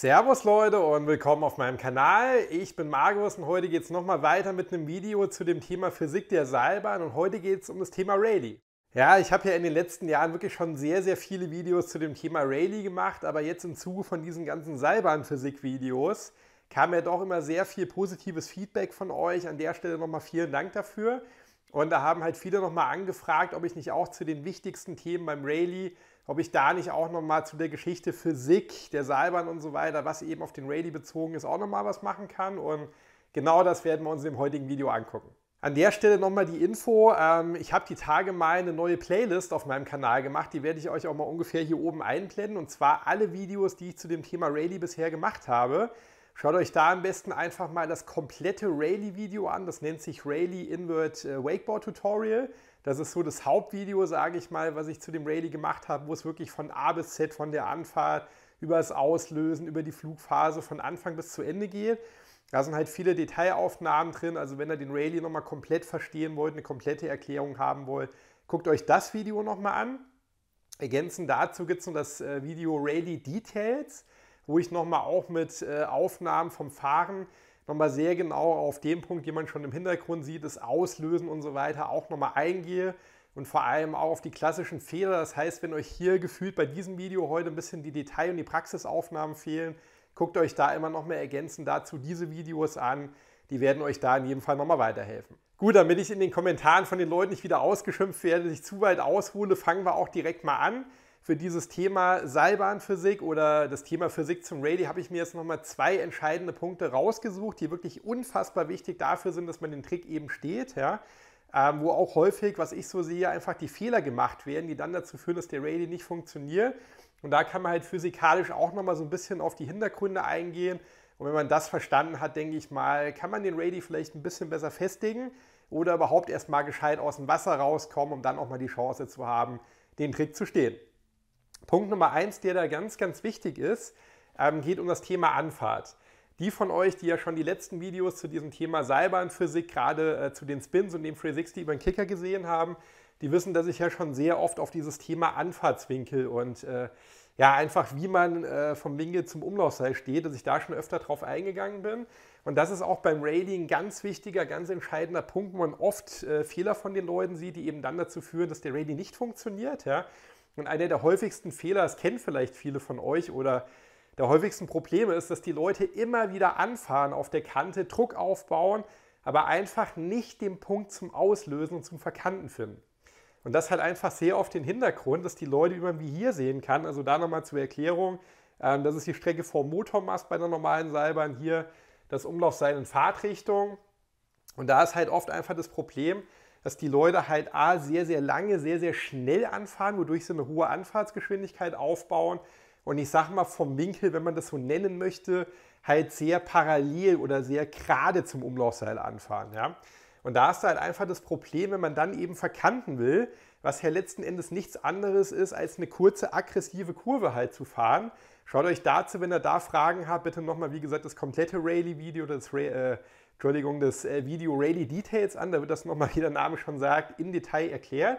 Servus Leute und willkommen auf meinem Kanal. Ich bin Marius und heute geht es nochmal weiter mit einem Video zu dem Thema Physik der Seilbahn und heute geht es um das Thema Rayleigh. Ja, ich habe ja in den letzten Jahren wirklich schon sehr, sehr viele Videos zu dem Thema Rayleigh gemacht, aber jetzt im Zuge von diesen ganzen Seilbahnphysik-Videos kam ja doch immer sehr viel positives Feedback von euch. An der Stelle nochmal vielen Dank dafür. Und da haben halt viele nochmal angefragt, ob ich nicht auch zu den wichtigsten Themen beim Rayleigh ob ich da nicht auch nochmal zu der Geschichte Physik, der Seilbahn und so weiter, was eben auf den Rayleigh bezogen ist, auch nochmal was machen kann. Und genau das werden wir uns im heutigen Video angucken. An der Stelle nochmal die Info, ähm, ich habe die Tage mal eine neue Playlist auf meinem Kanal gemacht, die werde ich euch auch mal ungefähr hier oben einblenden und zwar alle Videos, die ich zu dem Thema Rayleigh bisher gemacht habe. Schaut euch da am besten einfach mal das komplette Rayleigh-Video an, das nennt sich Rayleigh Invert äh, Wakeboard Tutorial. Das ist so das Hauptvideo, sage ich mal, was ich zu dem Rally gemacht habe, wo es wirklich von A bis Z, von der Anfahrt über das Auslösen, über die Flugphase von Anfang bis zu Ende geht. Da sind halt viele Detailaufnahmen drin. Also wenn ihr den Rally nochmal komplett verstehen wollt, eine komplette Erklärung haben wollt, guckt euch das Video nochmal an. Ergänzend dazu gibt es noch das äh, Video Rally Details, wo ich nochmal auch mit äh, Aufnahmen vom Fahren nochmal sehr genau auf den Punkt, den man schon im Hintergrund sieht, das Auslösen und so weiter, auch nochmal eingehe und vor allem auch auf die klassischen Fehler. Das heißt, wenn euch hier gefühlt bei diesem Video heute ein bisschen die Detail- und die Praxisaufnahmen fehlen, guckt euch da immer noch mehr ergänzend dazu diese Videos an. Die werden euch da in jedem Fall nochmal weiterhelfen. Gut, damit ich in den Kommentaren von den Leuten nicht wieder ausgeschimpft werde, sich zu weit aushole, fangen wir auch direkt mal an für dieses Thema Seilbahnphysik oder das Thema Physik zum Rayleigh habe ich mir jetzt nochmal zwei entscheidende Punkte rausgesucht, die wirklich unfassbar wichtig dafür sind, dass man den Trick eben steht, ja? ähm, wo auch häufig, was ich so sehe, einfach die Fehler gemacht werden, die dann dazu führen, dass der Rayleigh nicht funktioniert. Und da kann man halt physikalisch auch nochmal so ein bisschen auf die Hintergründe eingehen. Und wenn man das verstanden hat, denke ich mal, kann man den Rayleigh vielleicht ein bisschen besser festigen oder überhaupt erstmal gescheit aus dem Wasser rauskommen, um dann auch mal die Chance zu haben, den Trick zu stehen. Punkt Nummer eins, der da ganz, ganz wichtig ist, ähm, geht um das Thema Anfahrt. Die von euch, die ja schon die letzten Videos zu diesem Thema Seilbahnphysik, gerade äh, zu den Spins und dem 360 über den Kicker gesehen haben, die wissen, dass ich ja schon sehr oft auf dieses Thema Anfahrtswinkel und äh, ja, einfach wie man äh, vom Winkel zum Umlaufseil steht, dass ich da schon öfter drauf eingegangen bin. Und das ist auch beim Railing ein ganz wichtiger, ganz entscheidender Punkt, wo man oft äh, Fehler von den Leuten sieht, die eben dann dazu führen, dass der Railing nicht funktioniert. Ja? Und einer der häufigsten Fehler, das kennen vielleicht viele von euch oder der häufigsten Probleme ist, dass die Leute immer wieder anfahren auf der Kante, Druck aufbauen, aber einfach nicht den Punkt zum Auslösen und zum Verkanten finden. Und das hat einfach sehr oft den Hintergrund, dass die Leute, wie man wie hier sehen kann, also da nochmal zur Erklärung, ähm, das ist die Strecke vom Motormast bei der normalen Seilbahn, hier das Umlaufseil in Fahrtrichtung. Und da ist halt oft einfach das Problem, dass die Leute halt A, sehr, sehr lange, sehr, sehr schnell anfahren, wodurch sie eine hohe Anfahrtsgeschwindigkeit aufbauen. Und ich sag mal, vom Winkel, wenn man das so nennen möchte, halt sehr parallel oder sehr gerade zum Umlaufseil anfahren. Ja? Und da ist halt einfach das Problem, wenn man dann eben verkanten will, was ja letzten Endes nichts anderes ist, als eine kurze aggressive Kurve halt zu fahren. Schaut euch dazu, wenn ihr da Fragen habt, bitte nochmal, wie gesagt, das komplette Rayleigh-Video, oder das Ray, äh, Entschuldigung, das äh, Video Rally Details an. Da wird das nochmal, wie der Name schon sagt, im Detail erklärt.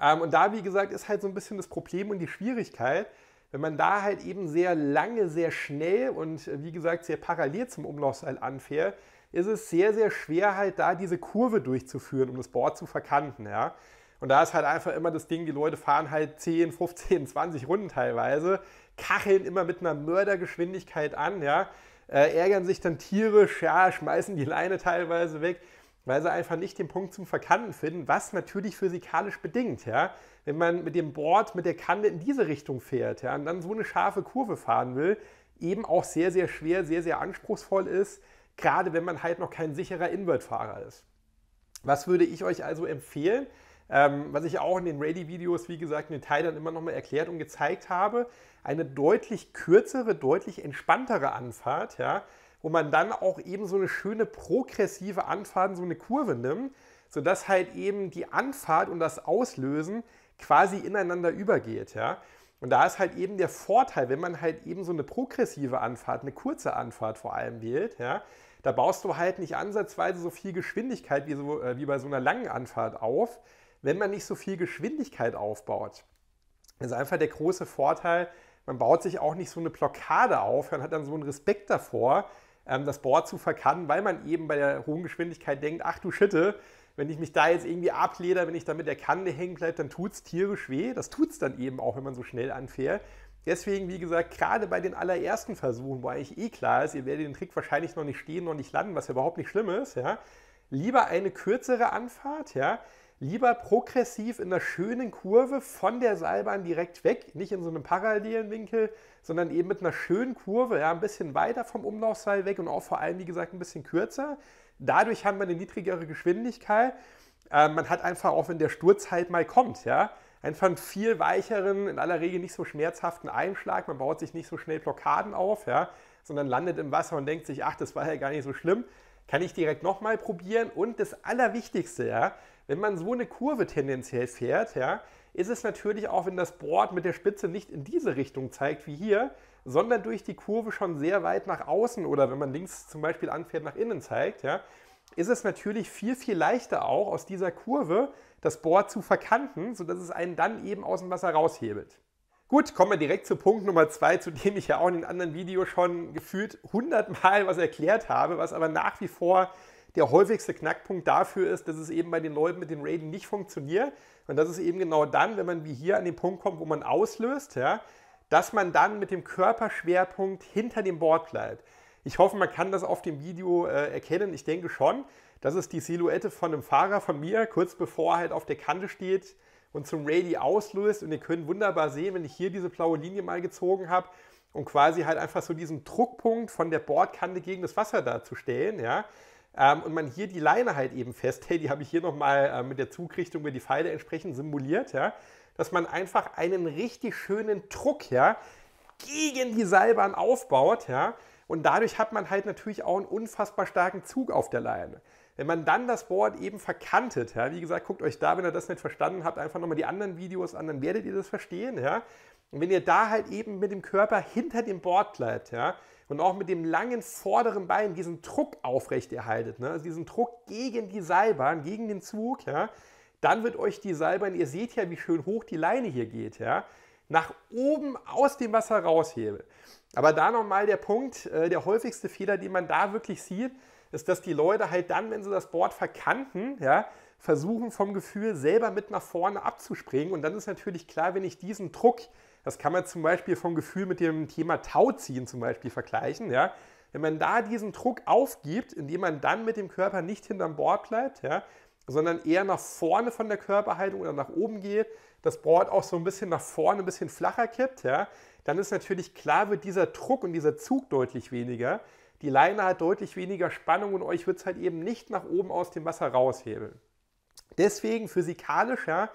Ähm, und da, wie gesagt, ist halt so ein bisschen das Problem und die Schwierigkeit, wenn man da halt eben sehr lange, sehr schnell und äh, wie gesagt sehr parallel zum Umlaufseil halt anfährt, ist es sehr, sehr schwer halt da diese Kurve durchzuführen, um das Board zu verkanten. Ja? Und da ist halt einfach immer das Ding, die Leute fahren halt 10, 15, 20 Runden teilweise, kacheln immer mit einer Mördergeschwindigkeit an, ja äh, ärgern sich dann tierisch, ja, schmeißen die Leine teilweise weg, weil sie einfach nicht den Punkt zum Verkanten finden, was natürlich physikalisch bedingt, ja. Wenn man mit dem Board, mit der Kante in diese Richtung fährt, ja, und dann so eine scharfe Kurve fahren will, eben auch sehr, sehr schwer, sehr, sehr anspruchsvoll ist, gerade wenn man halt noch kein sicherer Invert-Fahrer ist. Was würde ich euch also empfehlen? Ähm, was ich auch in den Ready-Videos, wie gesagt, in Detail dann immer nochmal erklärt und gezeigt habe, eine deutlich kürzere, deutlich entspanntere Anfahrt, ja, wo man dann auch eben so eine schöne progressive Anfahrt, so eine Kurve nimmt, sodass halt eben die Anfahrt und das Auslösen quasi ineinander übergeht. Ja. Und da ist halt eben der Vorteil, wenn man halt eben so eine progressive Anfahrt, eine kurze Anfahrt vor allem wählt, ja, da baust du halt nicht ansatzweise so viel Geschwindigkeit wie, so, äh, wie bei so einer langen Anfahrt auf, wenn man nicht so viel Geschwindigkeit aufbaut. Das ist einfach der große Vorteil, man baut sich auch nicht so eine Blockade auf, man hat dann so einen Respekt davor, ähm, das Board zu verkannen, weil man eben bei der hohen Geschwindigkeit denkt, ach du Schitte, wenn ich mich da jetzt irgendwie ableder, wenn ich da mit der Kante hängen bleibe, dann tut es tierisch weh. Das tut es dann eben auch, wenn man so schnell anfährt. Deswegen, wie gesagt, gerade bei den allerersten Versuchen, wo eigentlich eh klar ist, ihr werdet den Trick wahrscheinlich noch nicht stehen, noch nicht landen, was ja überhaupt nicht schlimm ist, ja, lieber eine kürzere Anfahrt, ja, lieber progressiv in einer schönen Kurve von der Seilbahn direkt weg, nicht in so einem parallelen Winkel, sondern eben mit einer schönen Kurve, ja, ein bisschen weiter vom Umlaufseil weg und auch vor allem, wie gesagt, ein bisschen kürzer. Dadurch haben wir eine niedrigere Geschwindigkeit. Ähm, man hat einfach auch, wenn der Sturz halt mal kommt, ja, einfach einen viel weicheren, in aller Regel nicht so schmerzhaften Einschlag. Man baut sich nicht so schnell Blockaden auf, ja, sondern landet im Wasser und denkt sich, ach, das war ja gar nicht so schlimm. Kann ich direkt nochmal probieren. Und das Allerwichtigste, ja, wenn man so eine Kurve tendenziell fährt, ja, ist es natürlich auch, wenn das Board mit der Spitze nicht in diese Richtung zeigt wie hier, sondern durch die Kurve schon sehr weit nach außen oder wenn man links zum Beispiel anfährt, nach innen zeigt, ja, ist es natürlich viel, viel leichter auch aus dieser Kurve das Board zu verkanten, sodass es einen dann eben aus dem Wasser raushebelt. Gut, kommen wir direkt zu Punkt Nummer zwei, zu dem ich ja auch in einem anderen Video schon gefühlt 100 Mal was erklärt habe, was aber nach wie vor der häufigste Knackpunkt dafür ist, dass es eben bei den Leuten mit den Raiden nicht funktioniert. Und das ist eben genau dann, wenn man wie hier an den Punkt kommt, wo man auslöst, ja, dass man dann mit dem Körperschwerpunkt hinter dem Board bleibt. Ich hoffe, man kann das auf dem Video äh, erkennen. Ich denke schon. Das ist die Silhouette von einem Fahrer von mir, kurz bevor er halt auf der Kante steht und zum Rally auslöst. Und ihr könnt wunderbar sehen, wenn ich hier diese blaue Linie mal gezogen habe und quasi halt einfach so diesen Druckpunkt von der Bordkante gegen das Wasser darzustellen, ja, ähm, und man hier die Leine halt eben festhält, die habe ich hier nochmal äh, mit der Zugrichtung über die Pfeile entsprechend simuliert, ja, dass man einfach einen richtig schönen Druck ja, gegen die Seilbahn aufbaut. Ja, und dadurch hat man halt natürlich auch einen unfassbar starken Zug auf der Leine. Wenn man dann das Board eben verkantet, ja, wie gesagt, guckt euch da, wenn ihr das nicht verstanden habt, einfach nochmal die anderen Videos an, dann werdet ihr das verstehen. Ja. Und wenn ihr da halt eben mit dem Körper hinter dem Board bleibt, ja, und auch mit dem langen vorderen Bein diesen Druck aufrechterhaltet, ne? also diesen Druck gegen die Seilbahn, gegen den Zug, ja? dann wird euch die Seilbahn, ihr seht ja, wie schön hoch die Leine hier geht, ja? nach oben aus dem Wasser raushebelt. Aber da nochmal der Punkt, äh, der häufigste Fehler, den man da wirklich sieht, ist, dass die Leute halt dann, wenn sie das Board verkanten, ja, versuchen vom Gefühl selber mit nach vorne abzuspringen. Und dann ist natürlich klar, wenn ich diesen Druck das kann man zum Beispiel vom Gefühl mit dem Thema Tauziehen zum Beispiel vergleichen. Ja? Wenn man da diesen Druck aufgibt, indem man dann mit dem Körper nicht hinterm Board bleibt, ja, sondern eher nach vorne von der Körperhaltung oder nach oben geht, das Board auch so ein bisschen nach vorne, ein bisschen flacher kippt, ja, dann ist natürlich klar, wird dieser Druck und dieser Zug deutlich weniger. Die Leine hat deutlich weniger Spannung und euch wird es halt eben nicht nach oben aus dem Wasser raushebeln. Deswegen physikalisch, Ja,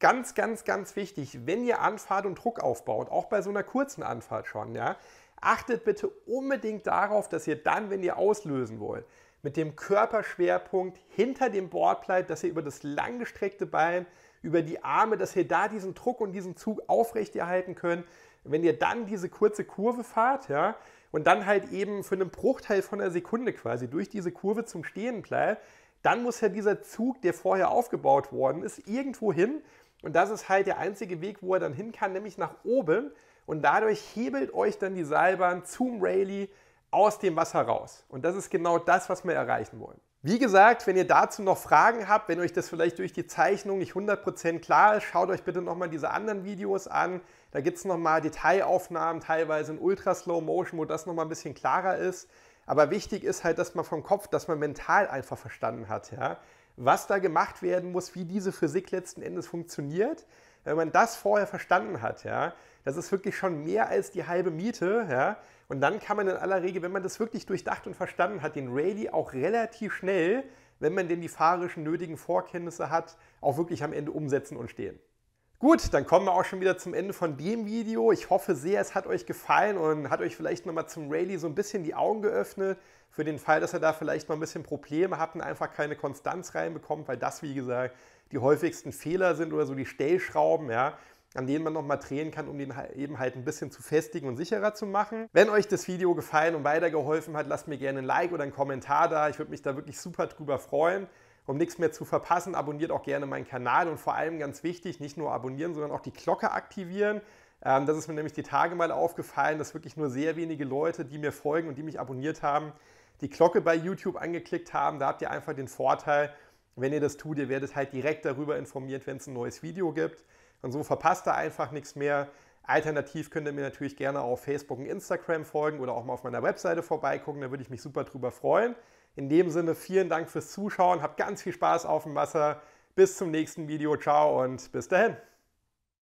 Ganz, ganz, ganz wichtig, wenn ihr anfahrt und Druck aufbaut, auch bei so einer kurzen Anfahrt schon, ja, achtet bitte unbedingt darauf, dass ihr dann, wenn ihr auslösen wollt, mit dem Körperschwerpunkt hinter dem Board bleibt, dass ihr über das langgestreckte Bein, über die Arme, dass ihr da diesen Druck und diesen Zug aufrechterhalten könnt. Wenn ihr dann diese kurze Kurve fahrt, ja, und dann halt eben für einen Bruchteil von einer Sekunde quasi durch diese Kurve zum Stehen bleibt, dann muss ja dieser Zug, der vorher aufgebaut worden ist, irgendwo hin und das ist halt der einzige Weg, wo er dann hin kann, nämlich nach oben. Und dadurch hebelt euch dann die Seilbahn zum Rayleigh aus dem Wasser raus. Und das ist genau das, was wir erreichen wollen. Wie gesagt, wenn ihr dazu noch Fragen habt, wenn euch das vielleicht durch die Zeichnung nicht 100% klar ist, schaut euch bitte nochmal diese anderen Videos an. Da gibt es nochmal Detailaufnahmen, teilweise in Ultra Slow Motion, wo das nochmal ein bisschen klarer ist. Aber wichtig ist halt, dass man vom Kopf, dass man mental einfach verstanden hat. Ja? was da gemacht werden muss, wie diese Physik letzten Endes funktioniert. Wenn man das vorher verstanden hat, ja, das ist wirklich schon mehr als die halbe Miete. Ja. Und dann kann man in aller Regel, wenn man das wirklich durchdacht und verstanden hat, den Rayleigh auch relativ schnell, wenn man denn die fahrischen nötigen Vorkenntnisse hat, auch wirklich am Ende umsetzen und stehen. Gut, dann kommen wir auch schon wieder zum Ende von dem Video. Ich hoffe sehr, es hat euch gefallen und hat euch vielleicht nochmal zum Rallye so ein bisschen die Augen geöffnet. Für den Fall, dass ihr da vielleicht mal ein bisschen Probleme habt und einfach keine Konstanz reinbekommt, weil das, wie gesagt, die häufigsten Fehler sind oder so die Stellschrauben, ja, an denen man nochmal drehen kann, um den eben halt ein bisschen zu festigen und sicherer zu machen. Wenn euch das Video gefallen und weitergeholfen hat, lasst mir gerne ein Like oder einen Kommentar da. Ich würde mich da wirklich super drüber freuen. Um nichts mehr zu verpassen, abonniert auch gerne meinen Kanal und vor allem ganz wichtig, nicht nur abonnieren, sondern auch die Glocke aktivieren. Ähm, das ist mir nämlich die Tage mal aufgefallen, dass wirklich nur sehr wenige Leute, die mir folgen und die mich abonniert haben, die Glocke bei YouTube angeklickt haben. Da habt ihr einfach den Vorteil, wenn ihr das tut, ihr werdet halt direkt darüber informiert, wenn es ein neues Video gibt. Und so verpasst ihr einfach nichts mehr. Alternativ könnt ihr mir natürlich gerne auf Facebook und Instagram folgen oder auch mal auf meiner Webseite vorbeigucken, da würde ich mich super drüber freuen. In dem Sinne, vielen Dank fürs Zuschauen. Habt ganz viel Spaß auf dem Wasser. Bis zum nächsten Video. Ciao und bis dahin.